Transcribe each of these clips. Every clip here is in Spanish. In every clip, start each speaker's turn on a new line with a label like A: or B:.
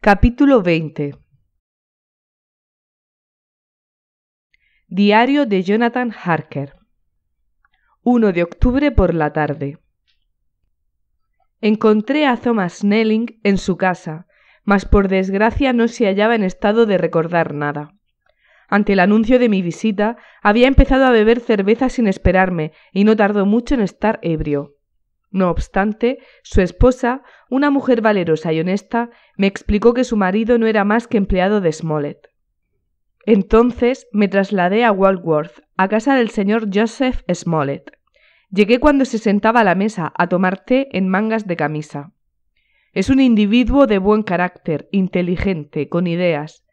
A: Capítulo 20 Diario de Jonathan Harker 1 de octubre por la tarde. Encontré a Thomas Snelling en su casa, mas por desgracia no se hallaba en estado de recordar nada. Ante el anuncio de mi visita, había empezado a beber cerveza sin esperarme y no tardó mucho en estar ebrio. No obstante, su esposa, una mujer valerosa y honesta, me explicó que su marido no era más que empleado de Smollett. Entonces me trasladé a Walworth, a casa del señor Joseph Smollett. Llegué cuando se sentaba a la mesa a tomar té en mangas de camisa. Es un individuo de buen carácter, inteligente, con ideas.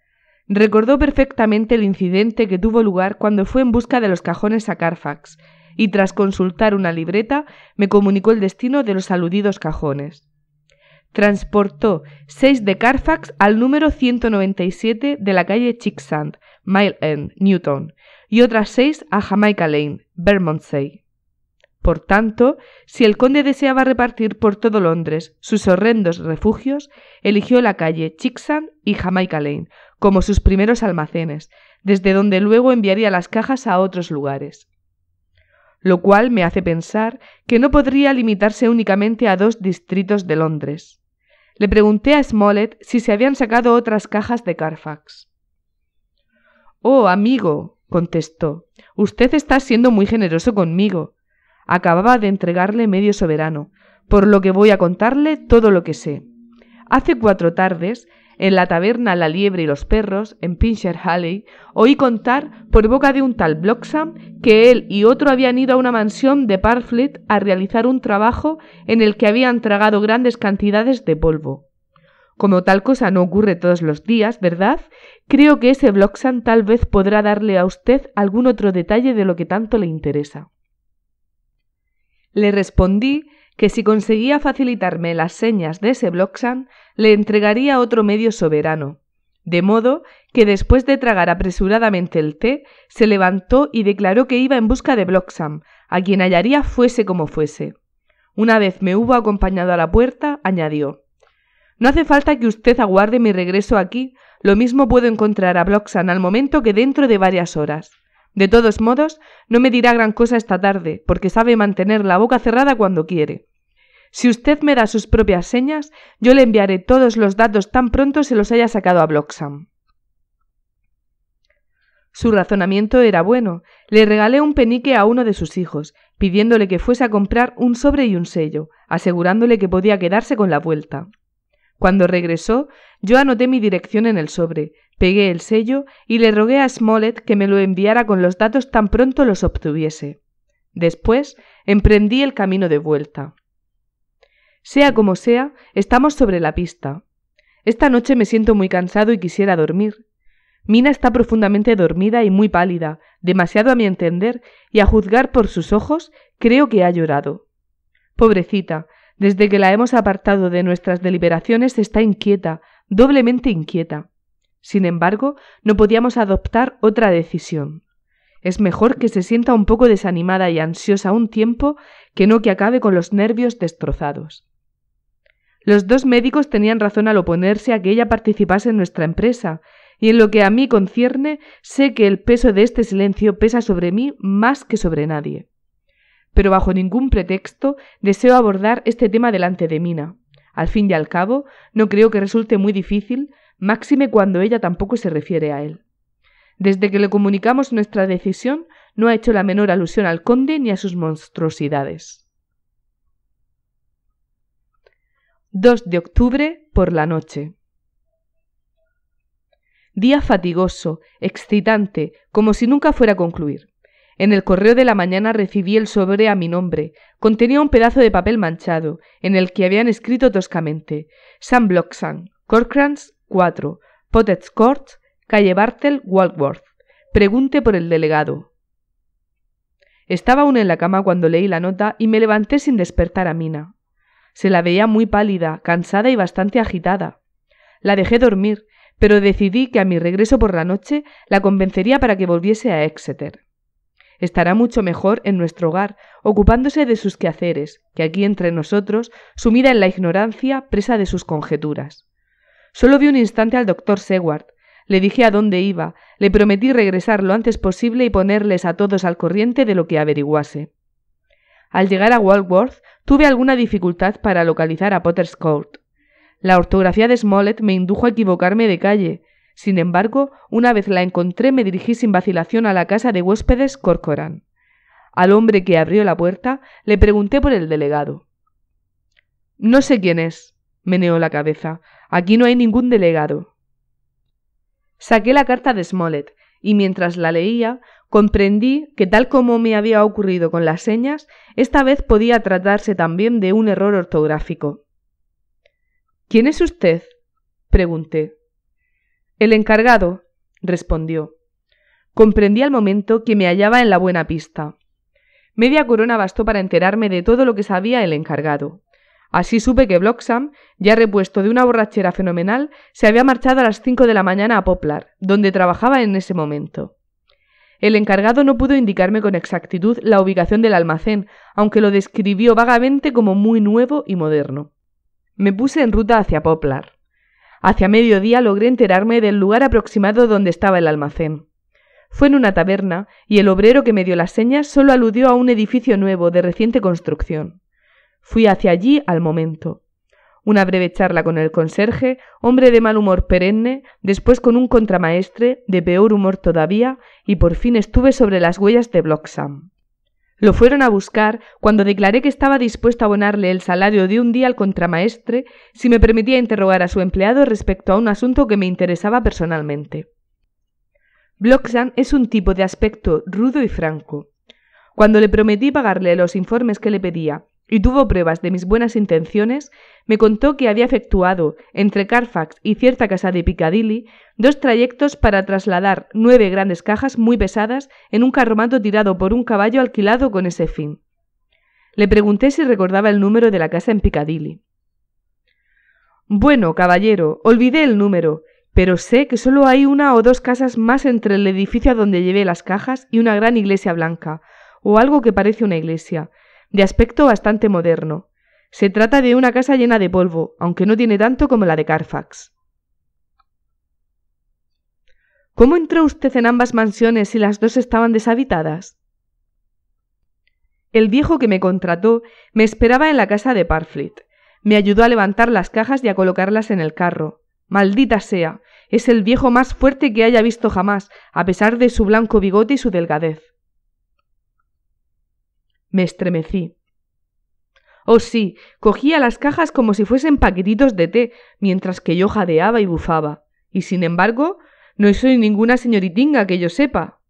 A: Recordó perfectamente el incidente que tuvo lugar cuando fue en busca de los cajones a Carfax, y tras consultar una libreta me comunicó el destino de los aludidos cajones. Transportó seis de Carfax al número 197 de la calle Chicksand, Mile End, Newton, y otras seis a Jamaica Lane, Bermondsey. Por tanto, si el conde deseaba repartir por todo Londres sus horrendos refugios, eligió la calle Chicksand y Jamaica Lane como sus primeros almacenes, desde donde luego enviaría las cajas a otros lugares lo cual me hace pensar que no podría limitarse únicamente a dos distritos de Londres. Le pregunté a Smollett si se habían sacado otras cajas de Carfax. Oh, amigo, contestó, usted está siendo muy generoso conmigo. Acababa de entregarle medio soberano, por lo que voy a contarle todo lo que sé. Hace cuatro tardes en la taberna La Liebre y los Perros, en Pincher Halley, oí contar por boca de un tal Bloxham que él y otro habían ido a una mansión de Parfleet a realizar un trabajo en el que habían tragado grandes cantidades de polvo. Como tal cosa no ocurre todos los días, ¿verdad? Creo que ese Bloxham tal vez podrá darle a usted algún otro detalle de lo que tanto le interesa. Le respondí que si conseguía facilitarme las señas de ese Bloxan, le entregaría otro medio soberano. De modo que después de tragar apresuradamente el té, se levantó y declaró que iba en busca de Bloxam, a quien hallaría fuese como fuese. Una vez me hubo acompañado a la puerta, añadió No hace falta que usted aguarde mi regreso aquí, lo mismo puedo encontrar a Bloxam al momento que dentro de varias horas. De todos modos, no me dirá gran cosa esta tarde, porque sabe mantener la boca cerrada cuando quiere. Si usted me da sus propias señas, yo le enviaré todos los datos tan pronto se los haya sacado a Bloxam. Su razonamiento era bueno. Le regalé un penique a uno de sus hijos, pidiéndole que fuese a comprar un sobre y un sello, asegurándole que podía quedarse con la vuelta. Cuando regresó, yo anoté mi dirección en el sobre, Pegué el sello y le rogué a Smollett que me lo enviara con los datos tan pronto los obtuviese. Después emprendí el camino de vuelta. Sea como sea, estamos sobre la pista. Esta noche me siento muy cansado y quisiera dormir. Mina está profundamente dormida y muy pálida, demasiado a mi entender, y a juzgar por sus ojos, creo que ha llorado. Pobrecita, desde que la hemos apartado de nuestras deliberaciones está inquieta, doblemente inquieta. Sin embargo, no podíamos adoptar otra decisión. Es mejor que se sienta un poco desanimada y ansiosa un tiempo que no que acabe con los nervios destrozados. Los dos médicos tenían razón al oponerse a que ella participase en nuestra empresa, y en lo que a mí concierne, sé que el peso de este silencio pesa sobre mí más que sobre nadie. Pero bajo ningún pretexto deseo abordar este tema delante de Mina. Al fin y al cabo, no creo que resulte muy difícil, máxime cuando ella tampoco se refiere a él. Desde que le comunicamos nuestra decisión, no ha hecho la menor alusión al conde ni a sus monstruosidades. 2 de octubre por la noche. Día fatigoso, excitante, como si nunca fuera a concluir. En el correo de la mañana recibí el sobre a mi nombre. Contenía un pedazo de papel manchado, en el que habían escrito toscamente San Bloxan, Corcrans 4, Court, calle Bartel, Walkworth. Pregunte por el delegado. Estaba aún en la cama cuando leí la nota y me levanté sin despertar a Mina. Se la veía muy pálida, cansada y bastante agitada. La dejé dormir, pero decidí que a mi regreso por la noche la convencería para que volviese a Exeter. Estará mucho mejor en nuestro hogar, ocupándose de sus quehaceres, que aquí entre nosotros, sumida en la ignorancia, presa de sus conjeturas. Solo vi un instante al doctor Seward. Le dije a dónde iba, le prometí regresar lo antes posible y ponerles a todos al corriente de lo que averiguase. Al llegar a Walworth, tuve alguna dificultad para localizar a Potter's Court. La ortografía de Smollett me indujo a equivocarme de calle. Sin embargo, una vez la encontré, me dirigí sin vacilación a la casa de huéspedes Corcoran. Al hombre que abrió la puerta, le pregunté por el delegado. No sé quién es, meneó la cabeza. Aquí no hay ningún delegado. Saqué la carta de Smollett y mientras la leía comprendí que tal como me había ocurrido con las señas, esta vez podía tratarse también de un error ortográfico. ¿Quién es usted? pregunté. El encargado, respondió. Comprendí al momento que me hallaba en la buena pista. Media corona bastó para enterarme de todo lo que sabía el encargado. Así supe que Bloxam, ya repuesto de una borrachera fenomenal, se había marchado a las cinco de la mañana a Poplar, donde trabajaba en ese momento. El encargado no pudo indicarme con exactitud la ubicación del almacén, aunque lo describió vagamente como muy nuevo y moderno. Me puse en ruta hacia Poplar. Hacia mediodía logré enterarme del lugar aproximado donde estaba el almacén. Fue en una taberna, y el obrero que me dio las señas solo aludió a un edificio nuevo de reciente construcción. Fui hacia allí al momento. Una breve charla con el conserje, hombre de mal humor perenne, después con un contramaestre, de peor humor todavía, y por fin estuve sobre las huellas de Bloxam. Lo fueron a buscar cuando declaré que estaba dispuesto a abonarle el salario de un día al contramaestre si me permitía interrogar a su empleado respecto a un asunto que me interesaba personalmente. Bloxham es un tipo de aspecto rudo y franco. Cuando le prometí pagarle los informes que le pedía y tuvo pruebas de mis buenas intenciones, me contó que había efectuado entre Carfax y cierta casa de Piccadilly dos trayectos para trasladar nueve grandes cajas muy pesadas en un carromato tirado por un caballo alquilado con ese fin. Le pregunté si recordaba el número de la casa en Piccadilly. Bueno, caballero, olvidé el número, pero sé que solo hay una o dos casas más entre el edificio a donde llevé las cajas y una gran iglesia blanca, o algo que parece una iglesia, de aspecto bastante moderno. Se trata de una casa llena de polvo, aunque no tiene tanto como la de Carfax. ¿Cómo entró usted en ambas mansiones si las dos estaban deshabitadas? El viejo que me contrató me esperaba en la casa de Parfleet. Me ayudó a levantar las cajas y a colocarlas en el carro. Maldita sea, es el viejo más fuerte que haya visto jamás, a pesar de su blanco bigote y su delgadez. Me estremecí. Oh sí, cogía las cajas como si fuesen paquetitos de té, mientras que yo jadeaba y bufaba. Y sin embargo, no soy ninguna señoritinga que yo sepa.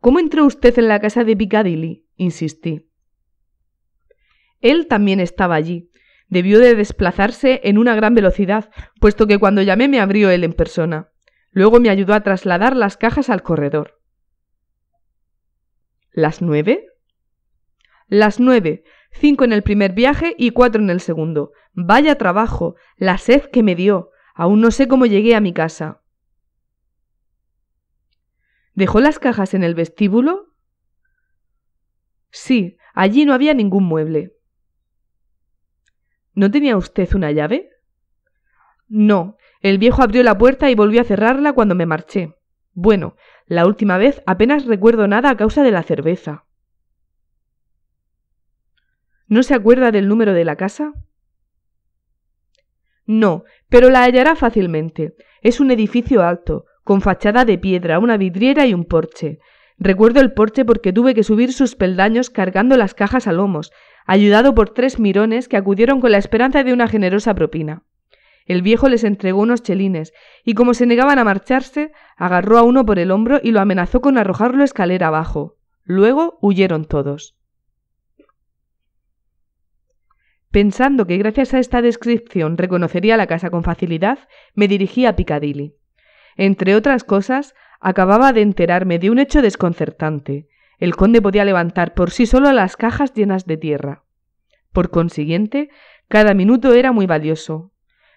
A: ¿Cómo entró usted en la casa de Piccadilly? insistí. Él también estaba allí. Debió de desplazarse en una gran velocidad, puesto que cuando llamé me abrió él en persona. Luego me ayudó a trasladar las cajas al corredor. ¿Las nueve? Las nueve. Cinco en el primer viaje y cuatro en el segundo. Vaya trabajo. La sed que me dio. Aún no sé cómo llegué a mi casa. ¿Dejó las cajas en el vestíbulo? Sí, allí no había ningún mueble. ¿No tenía usted una llave? No. El viejo abrió la puerta y volvió a cerrarla cuando me marché. Bueno, la última vez apenas recuerdo nada a causa de la cerveza. ¿No se acuerda del número de la casa? No, pero la hallará fácilmente. Es un edificio alto, con fachada de piedra, una vidriera y un porche. Recuerdo el porche porque tuve que subir sus peldaños cargando las cajas a lomos, ayudado por tres mirones que acudieron con la esperanza de una generosa propina. El viejo les entregó unos chelines, y como se negaban a marcharse, agarró a uno por el hombro y lo amenazó con arrojarlo escalera abajo. Luego huyeron todos. Pensando que gracias a esta descripción reconocería la casa con facilidad, me dirigí a Piccadilly. Entre otras cosas, acababa de enterarme de un hecho desconcertante. El conde podía levantar por sí solo las cajas llenas de tierra. Por consiguiente, cada minuto era muy valioso,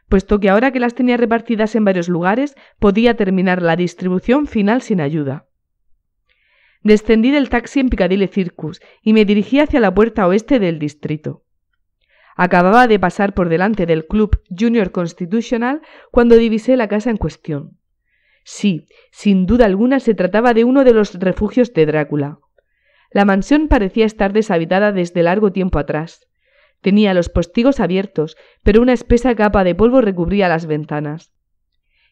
A: puesto que ahora que las tenía repartidas en varios lugares, podía terminar la distribución final sin ayuda. Descendí del taxi en Piccadilly Circus y me dirigí hacia la puerta oeste del distrito. Acababa de pasar por delante del Club Junior Constitutional cuando divisé la casa en cuestión. Sí, sin duda alguna se trataba de uno de los refugios de Drácula. La mansión parecía estar deshabitada desde largo tiempo atrás. Tenía los postigos abiertos, pero una espesa capa de polvo recubría las ventanas.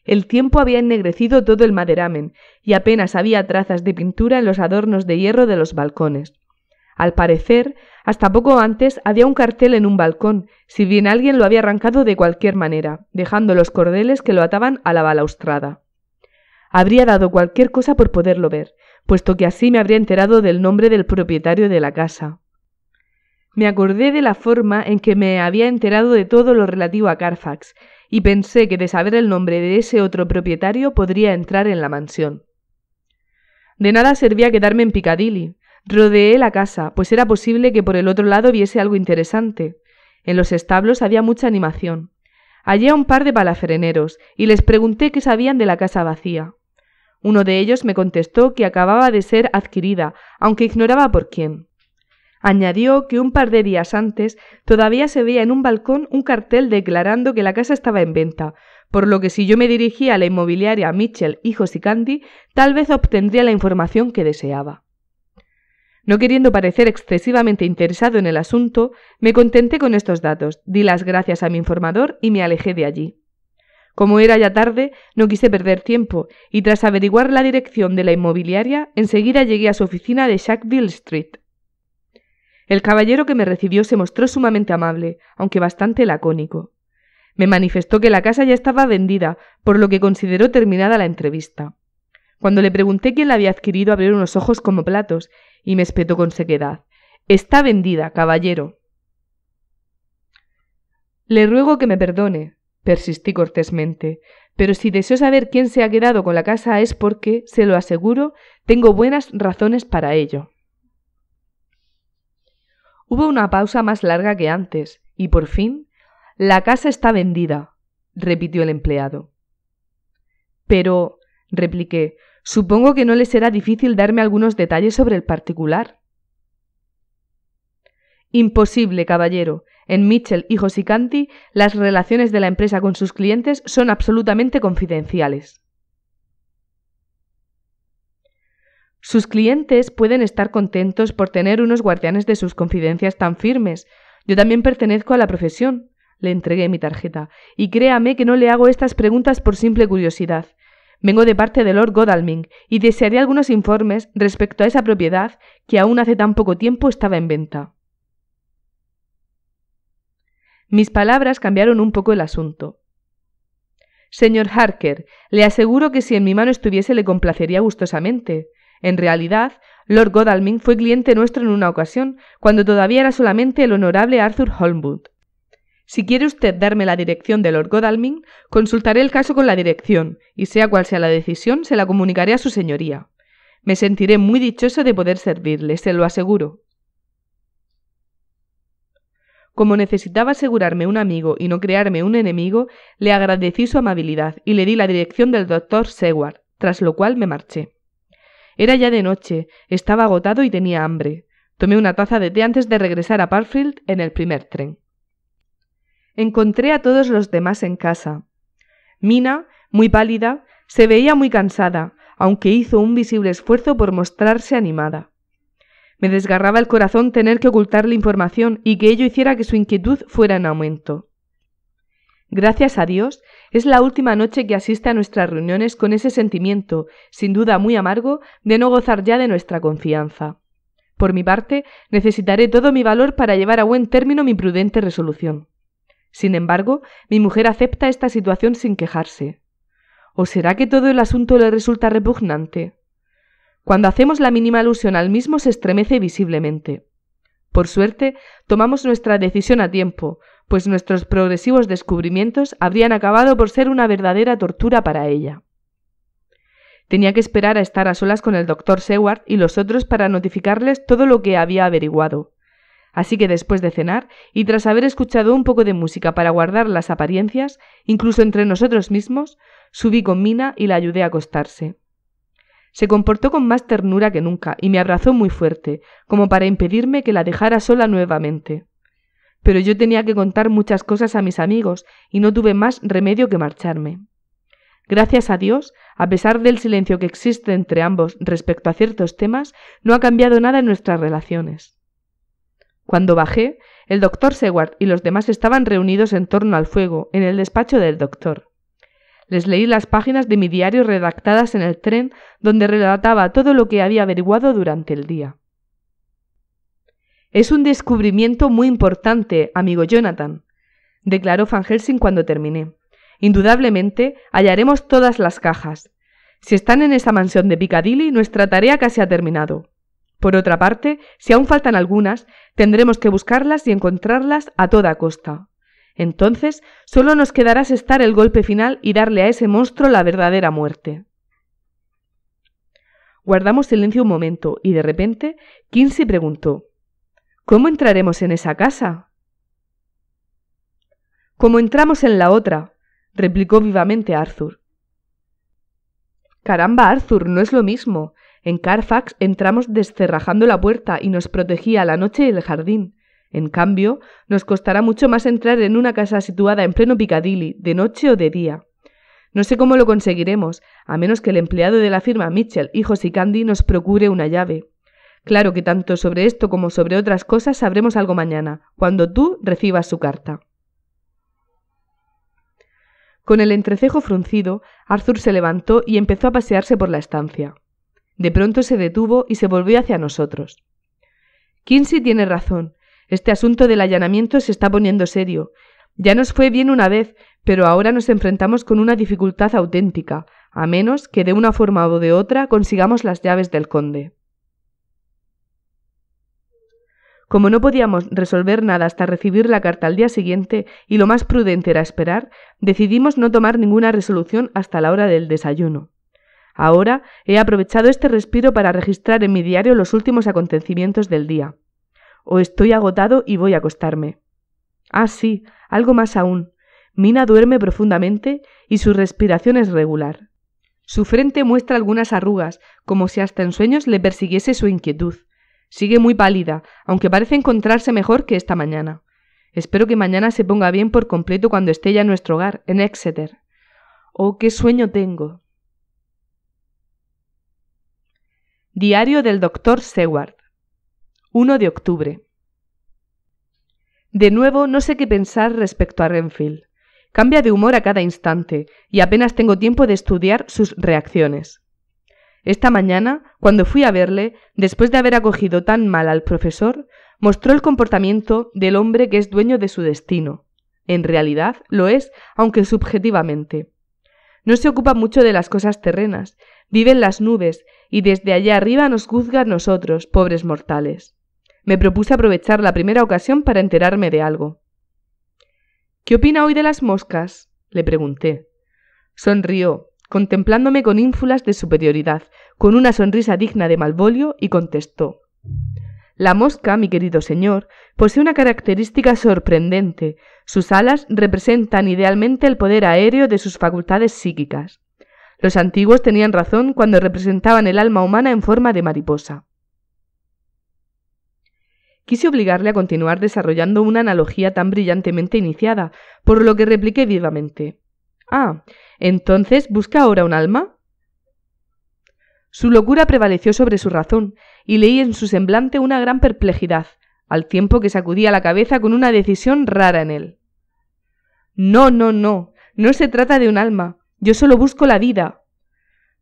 A: El tiempo había ennegrecido todo el maderamen, y apenas había trazas de pintura en los adornos de hierro de los balcones. Al parecer, hasta poco antes había un cartel en un balcón, si bien alguien lo había arrancado de cualquier manera, dejando los cordeles que lo ataban a la balaustrada. Habría dado cualquier cosa por poderlo ver, puesto que así me habría enterado del nombre del propietario de la casa. Me acordé de la forma en que me había enterado de todo lo relativo a Carfax, y pensé que de saber el nombre de ese otro propietario podría entrar en la mansión. De nada servía quedarme en Piccadilly. Rodeé la casa, pues era posible que por el otro lado viese algo interesante. En los establos había mucha animación. Hallé a un par de palafreneros y les pregunté qué sabían de la casa vacía. Uno de ellos me contestó que acababa de ser adquirida, aunque ignoraba por quién. Añadió que un par de días antes todavía se veía en un balcón un cartel declarando que la casa estaba en venta, por lo que si yo me dirigía a la inmobiliaria Mitchell, Hijos y Candy, tal vez obtendría la información que deseaba. No queriendo parecer excesivamente interesado en el asunto, me contenté con estos datos, di las gracias a mi informador y me alejé de allí. Como era ya tarde, no quise perder tiempo, y tras averiguar la dirección de la inmobiliaria, enseguida llegué a su oficina de Shackville Street. El caballero que me recibió se mostró sumamente amable, aunque bastante lacónico. Me manifestó que la casa ya estaba vendida, por lo que consideró terminada la entrevista. Cuando le pregunté quién la había adquirido, abrió unos ojos como platos y me espetó con sequedad. Está vendida, caballero. Le ruego que me perdone, persistí cortésmente, pero si deseo saber quién se ha quedado con la casa es porque, se lo aseguro, tengo buenas razones para ello. Hubo una pausa más larga que antes, y por fin, la casa está vendida, repitió el empleado. Pero, repliqué, supongo que no le será difícil darme algunos detalles sobre el particular. Imposible, caballero. En Mitchell, hijos y Josicanti las relaciones de la empresa con sus clientes son absolutamente confidenciales. Sus clientes pueden estar contentos por tener unos guardianes de sus confidencias tan firmes. Yo también pertenezco a la profesión. Le entregué mi tarjeta. Y créame que no le hago estas preguntas por simple curiosidad. Vengo de parte de Lord Godalming y desearía algunos informes respecto a esa propiedad que aún hace tan poco tiempo estaba en venta. Mis palabras cambiaron un poco el asunto. Señor Harker, le aseguro que si en mi mano estuviese le complacería gustosamente. En realidad, Lord Godalming fue cliente nuestro en una ocasión, cuando todavía era solamente el honorable Arthur Holmwood. Si quiere usted darme la dirección de Lord Godalming, consultaré el caso con la dirección, y sea cual sea la decisión, se la comunicaré a su señoría. Me sentiré muy dichoso de poder servirle, se lo aseguro. Como necesitaba asegurarme un amigo y no crearme un enemigo, le agradecí su amabilidad y le di la dirección del doctor Seward, tras lo cual me marché. Era ya de noche, estaba agotado y tenía hambre. Tomé una taza de té antes de regresar a Parfield en el primer tren. Encontré a todos los demás en casa. Mina, muy pálida, se veía muy cansada, aunque hizo un visible esfuerzo por mostrarse animada. Me desgarraba el corazón tener que ocultar la información y que ello hiciera que su inquietud fuera en aumento. Gracias a Dios, es la última noche que asiste a nuestras reuniones con ese sentimiento, sin duda muy amargo, de no gozar ya de nuestra confianza. Por mi parte, necesitaré todo mi valor para llevar a buen término mi prudente resolución. Sin embargo, mi mujer acepta esta situación sin quejarse. ¿O será que todo el asunto le resulta repugnante? Cuando hacemos la mínima alusión al mismo se estremece visiblemente. Por suerte, tomamos nuestra decisión a tiempo, pues nuestros progresivos descubrimientos habrían acabado por ser una verdadera tortura para ella. Tenía que esperar a estar a solas con el doctor Seward y los otros para notificarles todo lo que había averiguado. Así que después de cenar, y tras haber escuchado un poco de música para guardar las apariencias, incluso entre nosotros mismos, subí con Mina y la ayudé a acostarse. Se comportó con más ternura que nunca y me abrazó muy fuerte, como para impedirme que la dejara sola nuevamente pero yo tenía que contar muchas cosas a mis amigos y no tuve más remedio que marcharme. Gracias a Dios, a pesar del silencio que existe entre ambos respecto a ciertos temas, no ha cambiado nada en nuestras relaciones. Cuando bajé, el doctor Seward y los demás estaban reunidos en torno al fuego, en el despacho del doctor. Les leí las páginas de mi diario redactadas en el tren, donde relataba todo lo que había averiguado durante el día. Es un descubrimiento muy importante, amigo Jonathan, declaró Van Helsing cuando terminé. Indudablemente hallaremos todas las cajas. Si están en esa mansión de Piccadilly, nuestra tarea casi ha terminado. Por otra parte, si aún faltan algunas, tendremos que buscarlas y encontrarlas a toda costa. Entonces, solo nos quedará asestar el golpe final y darle a ese monstruo la verdadera muerte. Guardamos silencio un momento y de repente Kinsey preguntó: ¿Cómo entraremos en esa casa? Como entramos en la otra, replicó vivamente Arthur. Caramba, Arthur, no es lo mismo. En Carfax entramos descerrajando la puerta y nos protegía la noche y el jardín. En cambio, nos costará mucho más entrar en una casa situada en pleno Piccadilly, de noche o de día. No sé cómo lo conseguiremos, a menos que el empleado de la firma Mitchell, hijos y Candy, nos procure una llave. Claro que tanto sobre esto como sobre otras cosas sabremos algo mañana, cuando tú recibas su carta. Con el entrecejo fruncido, Arthur se levantó y empezó a pasearse por la estancia. De pronto se detuvo y se volvió hacia nosotros. Kinsey tiene razón. Este asunto del allanamiento se está poniendo serio. Ya nos fue bien una vez, pero ahora nos enfrentamos con una dificultad auténtica, a menos que de una forma o de otra consigamos las llaves del conde. Como no podíamos resolver nada hasta recibir la carta al día siguiente y lo más prudente era esperar, decidimos no tomar ninguna resolución hasta la hora del desayuno. Ahora he aprovechado este respiro para registrar en mi diario los últimos acontecimientos del día. O estoy agotado y voy a acostarme. Ah, sí, algo más aún. Mina duerme profundamente y su respiración es regular. Su frente muestra algunas arrugas, como si hasta en sueños le persiguiese su inquietud. Sigue muy pálida, aunque parece encontrarse mejor que esta mañana. Espero que mañana se ponga bien por completo cuando esté ya en nuestro hogar, en Exeter. Oh, qué sueño tengo. Diario del doctor Seward. 1 de octubre. De nuevo, no sé qué pensar respecto a Renfield. Cambia de humor a cada instante, y apenas tengo tiempo de estudiar sus reacciones. Esta mañana, cuando fui a verle, después de haber acogido tan mal al profesor, mostró el comportamiento del hombre que es dueño de su destino. En realidad lo es, aunque subjetivamente. No se ocupa mucho de las cosas terrenas, vive en las nubes y desde allá arriba nos juzga a nosotros, pobres mortales. Me propuse aprovechar la primera ocasión para enterarme de algo. ¿Qué opina hoy de las moscas? le pregunté. Sonrió, contemplándome con ínfulas de superioridad, con una sonrisa digna de Malvolio, y contestó La mosca, mi querido señor, posee una característica sorprendente. Sus alas representan idealmente el poder aéreo de sus facultades psíquicas. Los antiguos tenían razón cuando representaban el alma humana en forma de mariposa. Quise obligarle a continuar desarrollando una analogía tan brillantemente iniciada, por lo que repliqué vivamente. Ah, entonces, ¿busca ahora un alma? Su locura prevaleció sobre su razón, y leí en su semblante una gran perplejidad, al tiempo que sacudía la cabeza con una decisión rara en él. No, no, no, no se trata de un alma, yo solo busco la vida.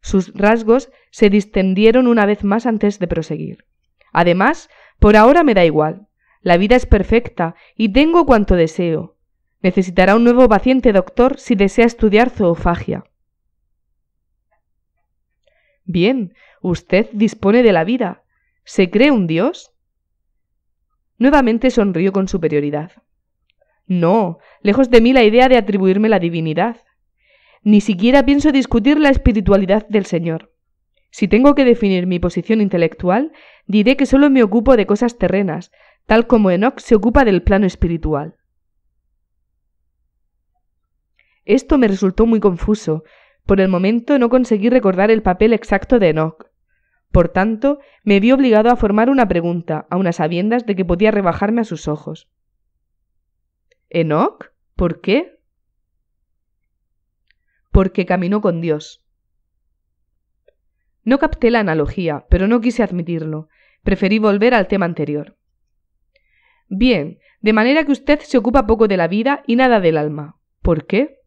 A: Sus rasgos se distendieron una vez más antes de proseguir. Además, por ahora me da igual. La vida es perfecta y tengo cuanto deseo. Necesitará un nuevo paciente, doctor, si desea estudiar zoofagia. Bien, usted dispone de la vida. ¿Se cree un dios? Nuevamente sonrió con superioridad. No, lejos de mí la idea de atribuirme la divinidad. Ni siquiera pienso discutir la espiritualidad del Señor. Si tengo que definir mi posición intelectual, diré que solo me ocupo de cosas terrenas, tal como Enoch se ocupa del plano espiritual. Esto me resultó muy confuso. Por el momento no conseguí recordar el papel exacto de Enoch. Por tanto, me vi obligado a formar una pregunta, a unas sabiendas de que podía rebajarme a sus ojos. ¿Enoch? ¿Por qué? Porque caminó con Dios. No capté la analogía, pero no quise admitirlo. Preferí volver al tema anterior. Bien, de manera que usted se ocupa poco de la vida y nada del alma. ¿Por qué?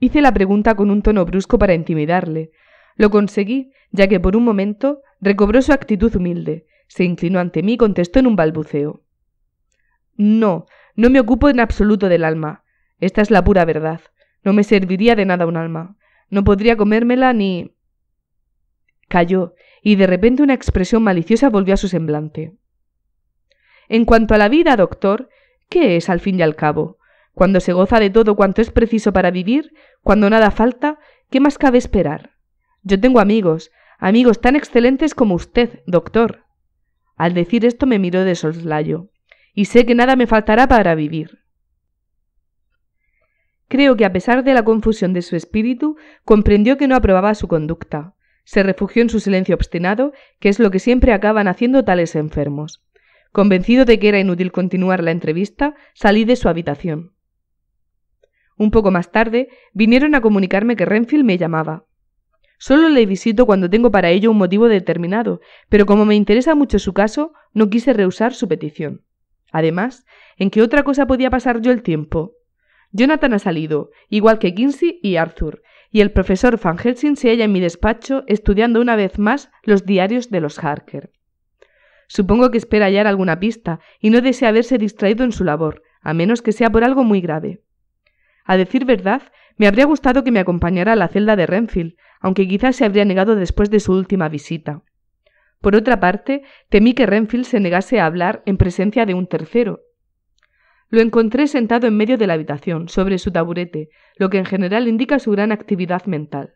A: Hice la pregunta con un tono brusco para intimidarle. Lo conseguí, ya que por un momento recobró su actitud humilde. Se inclinó ante mí y contestó en un balbuceo. No, no me ocupo en absoluto del alma. Esta es la pura verdad. No me serviría de nada un alma. No podría comérmela ni. Cayó y de repente una expresión maliciosa volvió a su semblante. En cuanto a la vida, doctor, ¿qué es al fin y al cabo? Cuando se goza de todo cuanto es preciso para vivir, cuando nada falta, ¿qué más cabe esperar? Yo tengo amigos, amigos tan excelentes como usted, doctor. Al decir esto me miró de soslayo, y sé que nada me faltará para vivir. Creo que a pesar de la confusión de su espíritu, comprendió que no aprobaba su conducta. Se refugió en su silencio obstinado, que es lo que siempre acaban haciendo tales enfermos. Convencido de que era inútil continuar la entrevista, salí de su habitación. Un poco más tarde, vinieron a comunicarme que Renfield me llamaba. Solo le visito cuando tengo para ello un motivo determinado, pero como me interesa mucho su caso, no quise rehusar su petición. Además, ¿en qué otra cosa podía pasar yo el tiempo? Jonathan ha salido, igual que Kinsey y Arthur, y el profesor Van Helsing se halla en mi despacho estudiando una vez más los diarios de los Harker. Supongo que espera hallar alguna pista y no desea haberse distraído en su labor, a menos que sea por algo muy grave. A decir verdad, me habría gustado que me acompañara a la celda de Renfield, aunque quizás se habría negado después de su última visita. Por otra parte, temí que Renfield se negase a hablar en presencia de un tercero. Lo encontré sentado en medio de la habitación, sobre su taburete, lo que en general indica su gran actividad mental.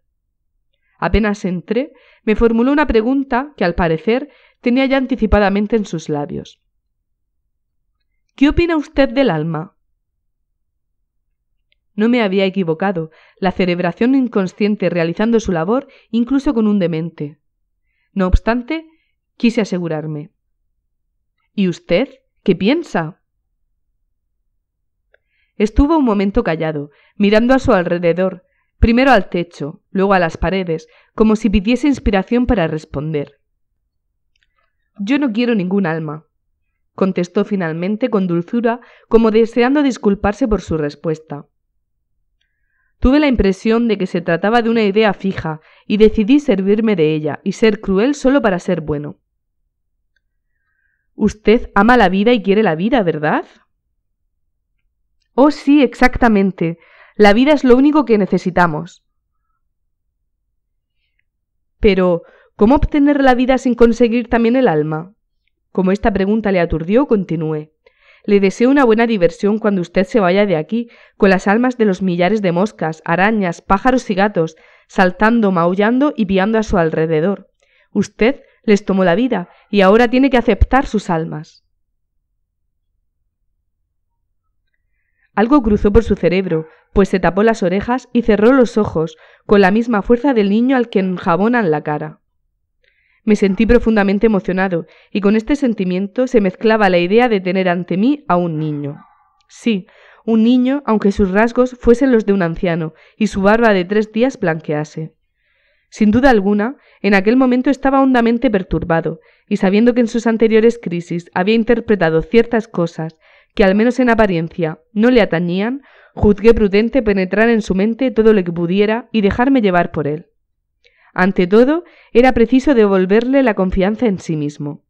A: Apenas entré, me formuló una pregunta que, al parecer, tenía ya anticipadamente en sus labios. ¿Qué opina usted del alma? No me había equivocado, la cerebración inconsciente realizando su labor incluso con un demente. No obstante, quise asegurarme. ¿Y usted qué piensa? Estuvo un momento callado, mirando a su alrededor, primero al techo, luego a las paredes, como si pidiese inspiración para responder. Yo no quiero ningún alma, contestó finalmente con dulzura, como deseando disculparse por su respuesta. Tuve la impresión de que se trataba de una idea fija, y decidí servirme de ella y ser cruel solo para ser bueno. Usted ama la vida y quiere la vida, ¿verdad? Oh, sí, exactamente. La vida es lo único que necesitamos. Pero, ¿cómo obtener la vida sin conseguir también el alma? Como esta pregunta le aturdió, continué. Le deseo una buena diversión cuando usted se vaya de aquí, con las almas de los millares de moscas, arañas, pájaros y gatos, saltando, maullando y piando a su alrededor. Usted les tomó la vida y ahora tiene que aceptar sus almas. Algo cruzó por su cerebro, pues se tapó las orejas y cerró los ojos, con la misma fuerza del niño al que enjabonan la cara. Me sentí profundamente emocionado, y con este sentimiento se mezclaba la idea de tener ante mí a un niño. Sí, un niño, aunque sus rasgos fuesen los de un anciano y su barba de tres días blanquease. Sin duda alguna, en aquel momento estaba hondamente perturbado, y sabiendo que en sus anteriores crisis había interpretado ciertas cosas que al menos en apariencia no le atañían, juzgué prudente penetrar en su mente todo lo que pudiera y dejarme llevar por él. Ante todo, era preciso devolverle la confianza en sí mismo.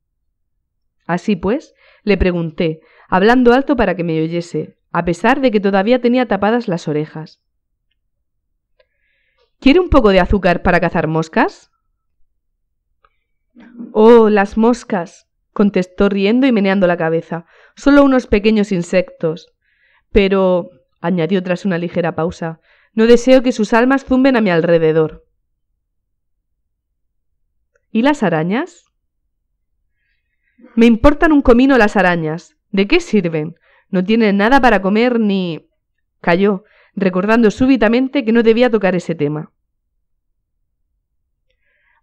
A: Así pues, le pregunté, hablando alto para que me oyese, a pesar de que todavía tenía tapadas las orejas. ¿Quiere un poco de azúcar para cazar moscas? Oh, las moscas, contestó riendo y meneando la cabeza. Solo unos pequeños insectos. Pero, añadió tras una ligera pausa, no deseo que sus almas zumben a mi alrededor. ¿Y las arañas? Me importan un comino las arañas. ¿De qué sirven? No tienen nada para comer ni... Cayó, recordando súbitamente que no debía tocar ese tema.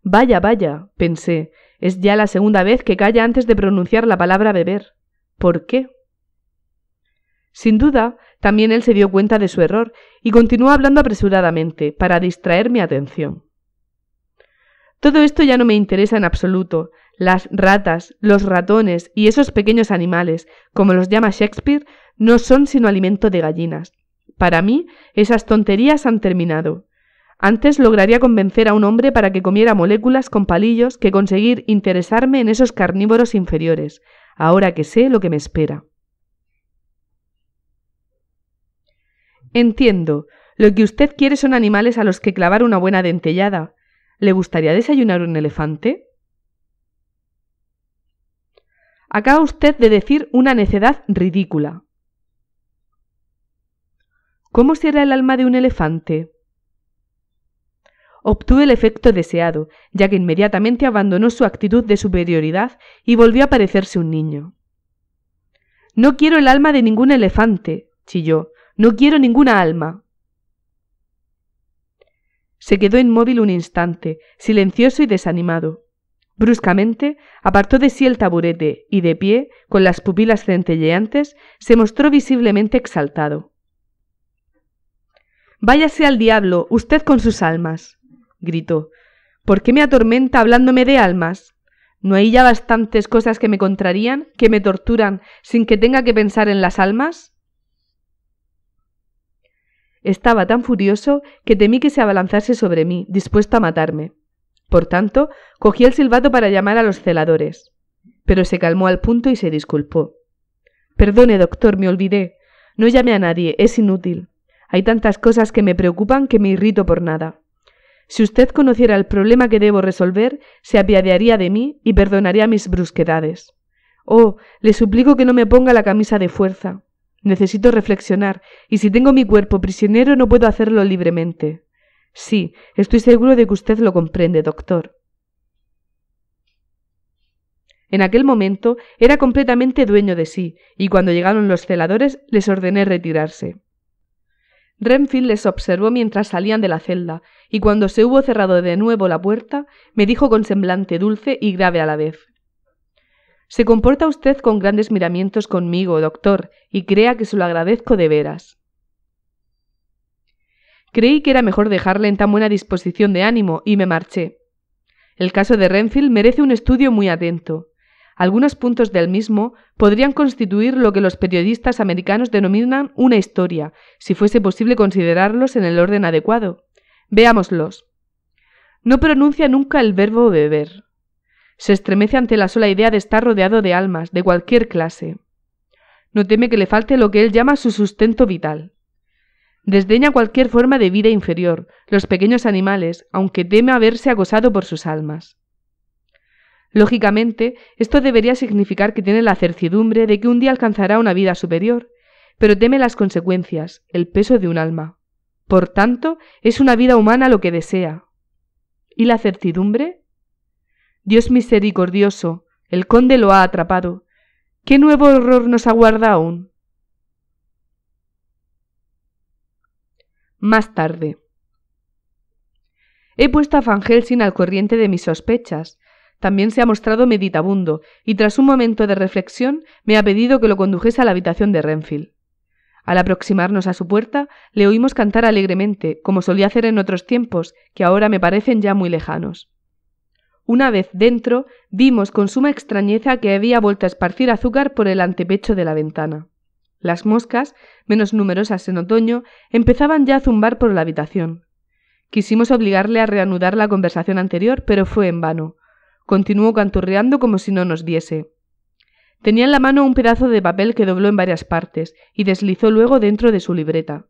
A: Vaya, vaya, pensé, es ya la segunda vez que calla antes de pronunciar la palabra beber. ¿Por qué? Sin duda, también él se dio cuenta de su error y continuó hablando apresuradamente para distraer mi atención. Todo esto ya no me interesa en absoluto. Las ratas, los ratones y esos pequeños animales, como los llama Shakespeare, no son sino alimento de gallinas. Para mí, esas tonterías han terminado. Antes lograría convencer a un hombre para que comiera moléculas con palillos que conseguir interesarme en esos carnívoros inferiores, ahora que sé lo que me espera. Entiendo. Lo que usted quiere son animales a los que clavar una buena dentellada. ¿Le gustaría desayunar un elefante? Acaba usted de decir una necedad ridícula. ¿Cómo será el alma de un elefante? Obtuve el efecto deseado, ya que inmediatamente abandonó su actitud de superioridad y volvió a parecerse un niño. No quiero el alma de ningún elefante, chilló. No quiero ninguna alma. Se quedó inmóvil un instante, silencioso y desanimado. Bruscamente apartó de sí el taburete y de pie, con las pupilas centelleantes, se mostró visiblemente exaltado. Váyase al diablo, usted con sus almas, gritó. ¿Por qué me atormenta hablándome de almas? ¿No hay ya bastantes cosas que me contrarían, que me torturan, sin que tenga que pensar en las almas? Estaba tan furioso que temí que se abalanzase sobre mí, dispuesto a matarme. Por tanto, cogí el silbato para llamar a los celadores. Pero se calmó al punto y se disculpó. Perdone, doctor, me olvidé. No llame a nadie, es inútil. Hay tantas cosas que me preocupan que me irrito por nada. Si usted conociera el problema que debo resolver, se apiadaría de mí y perdonaría mis brusquedades. Oh, le suplico que no me ponga la camisa de fuerza. Necesito reflexionar, y si tengo mi cuerpo prisionero no puedo hacerlo libremente. Sí, estoy seguro de que usted lo comprende, doctor. En aquel momento era completamente dueño de sí, y cuando llegaron los celadores les ordené retirarse. Renfield les observó mientras salían de la celda, y cuando se hubo cerrado de nuevo la puerta, me dijo con semblante dulce y grave a la vez se comporta usted con grandes miramientos conmigo, doctor, y crea que se lo agradezco de veras. Creí que era mejor dejarle en tan buena disposición de ánimo y me marché. El caso de Renfield merece un estudio muy atento. Algunos puntos del mismo podrían constituir lo que los periodistas americanos denominan una historia, si fuese posible considerarlos en el orden adecuado. Veámoslos. No pronuncia nunca el verbo beber. Se estremece ante la sola idea de estar rodeado de almas, de cualquier clase. No teme que le falte lo que él llama su sustento vital. Desdeña cualquier forma de vida inferior, los pequeños animales, aunque teme haberse acosado por sus almas. Lógicamente, esto debería significar que tiene la certidumbre de que un día alcanzará una vida superior, pero teme las consecuencias, el peso de un alma. Por tanto, es una vida humana lo que desea. ¿Y la certidumbre? Dios misericordioso, el conde lo ha atrapado. ¿Qué nuevo horror nos aguarda aún? Más tarde. He puesto a Van al corriente de mis sospechas. También se ha mostrado meditabundo, y tras un momento de reflexión me ha pedido que lo condujese a la habitación de Renfield. Al aproximarnos a su puerta, le oímos cantar alegremente, como solía hacer en otros tiempos, que ahora me parecen ya muy lejanos. Una vez dentro, vimos con suma extrañeza que había vuelto a esparcir azúcar por el antepecho de la ventana. Las moscas, menos numerosas en otoño, empezaban ya a zumbar por la habitación. Quisimos obligarle a reanudar la conversación anterior, pero fue en vano. Continuó canturreando como si no nos diese. Tenía en la mano un pedazo de papel que dobló en varias partes y deslizó luego dentro de su libreta.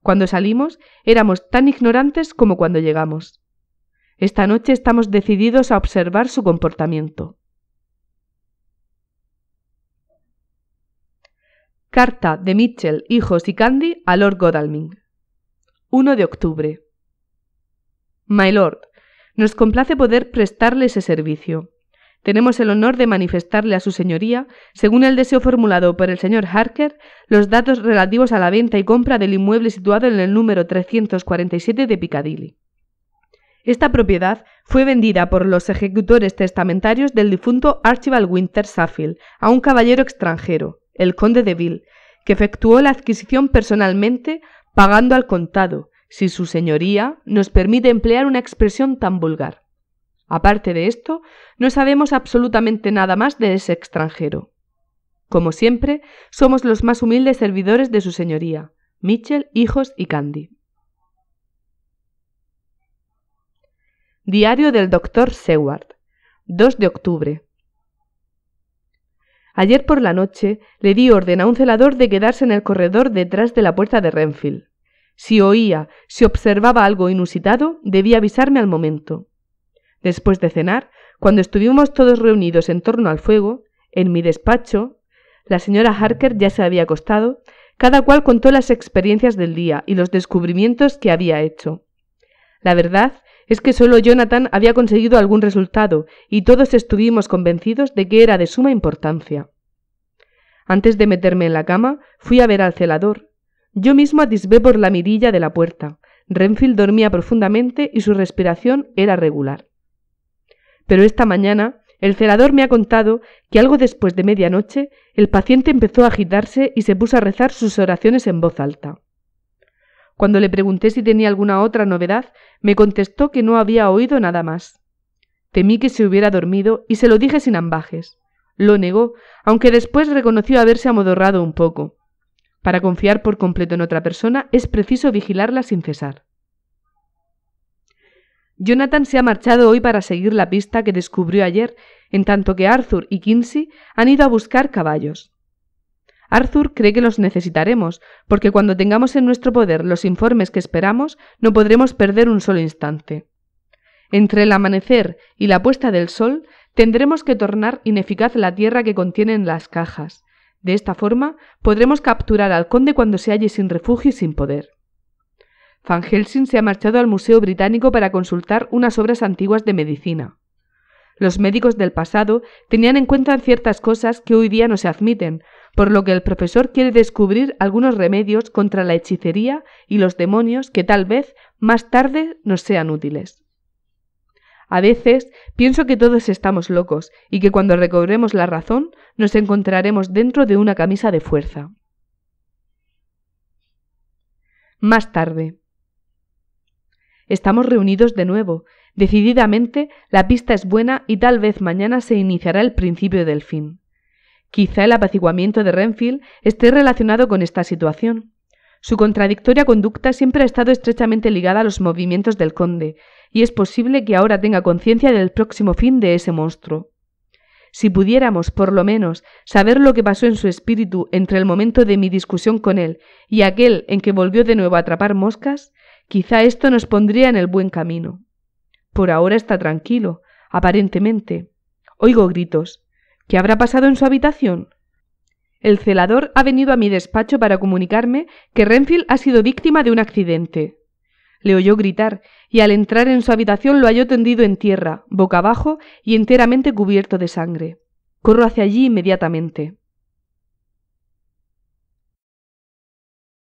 A: Cuando salimos, éramos tan ignorantes como cuando llegamos. Esta noche estamos decididos a observar su comportamiento. Carta de Mitchell, hijos y Candy a Lord Godalming. 1 de octubre. My Lord, nos complace poder prestarle ese servicio. Tenemos el honor de manifestarle a su señoría, según el deseo formulado por el señor Harker, los datos relativos a la venta y compra del inmueble situado en el número 347 de Piccadilly. Esta propiedad fue vendida por los ejecutores testamentarios del difunto Archibald Winter Safield a un caballero extranjero, el conde de Ville, que efectuó la adquisición personalmente pagando al contado, si su señoría nos permite emplear una expresión tan vulgar. Aparte de esto, no sabemos absolutamente nada más de ese extranjero. Como siempre, somos los más humildes servidores de su señoría, Mitchell, hijos y Candy. Diario del doctor Seward, 2 de octubre. Ayer por la noche le di orden a un celador de quedarse en el corredor detrás de la puerta de Renfield. Si oía, si observaba algo inusitado, debía avisarme al momento. Después de cenar, cuando estuvimos todos reunidos en torno al fuego, en mi despacho, la señora Harker ya se había acostado, cada cual contó las experiencias del día y los descubrimientos que había hecho. La verdad es que solo Jonathan había conseguido algún resultado, y todos estuvimos convencidos de que era de suma importancia. Antes de meterme en la cama, fui a ver al celador. Yo mismo atisbé por la mirilla de la puerta. Renfield dormía profundamente y su respiración era regular. Pero esta mañana el celador me ha contado que algo después de medianoche el paciente empezó a agitarse y se puso a rezar sus oraciones en voz alta. Cuando le pregunté si tenía alguna otra novedad, me contestó que no había oído nada más. Temí que se hubiera dormido y se lo dije sin ambajes. Lo negó, aunque después reconoció haberse amodorrado un poco. Para confiar por completo en otra persona es preciso vigilarla sin cesar. Jonathan se ha marchado hoy para seguir la pista que descubrió ayer, en tanto que Arthur y Kinsey han ido a buscar caballos. Arthur cree que los necesitaremos, porque cuando tengamos en nuestro poder los informes que esperamos, no podremos perder un solo instante. Entre el amanecer y la puesta del sol, tendremos que tornar ineficaz la tierra que contienen las cajas. De esta forma, podremos capturar al conde cuando se halle sin refugio y sin poder. Van Helsing se ha marchado al Museo Británico para consultar unas obras antiguas de medicina. Los médicos del pasado tenían en cuenta ciertas cosas que hoy día no se admiten, por lo que el profesor quiere descubrir algunos remedios contra la hechicería y los demonios que tal vez más tarde nos sean útiles. A veces pienso que todos estamos locos y que cuando recobremos la razón nos encontraremos dentro de una camisa de fuerza. Más tarde. Estamos reunidos de nuevo. Decididamente, la pista es buena y tal vez mañana se iniciará el principio del fin. Quizá el apaciguamiento de Renfield esté relacionado con esta situación. Su contradictoria conducta siempre ha estado estrechamente ligada a los movimientos del conde, y es posible que ahora tenga conciencia del próximo fin de ese monstruo. Si pudiéramos, por lo menos, saber lo que pasó en su espíritu entre el momento de mi discusión con él y aquel en que volvió de nuevo a atrapar moscas, quizá esto nos pondría en el buen camino. Por ahora está tranquilo, aparentemente. Oigo gritos. ¿Qué habrá pasado en su habitación? El celador ha venido a mi despacho para comunicarme que Renfield ha sido víctima de un accidente. Le oyó gritar, y al entrar en su habitación lo halló tendido en tierra, boca abajo y enteramente cubierto de sangre. Corro hacia allí inmediatamente.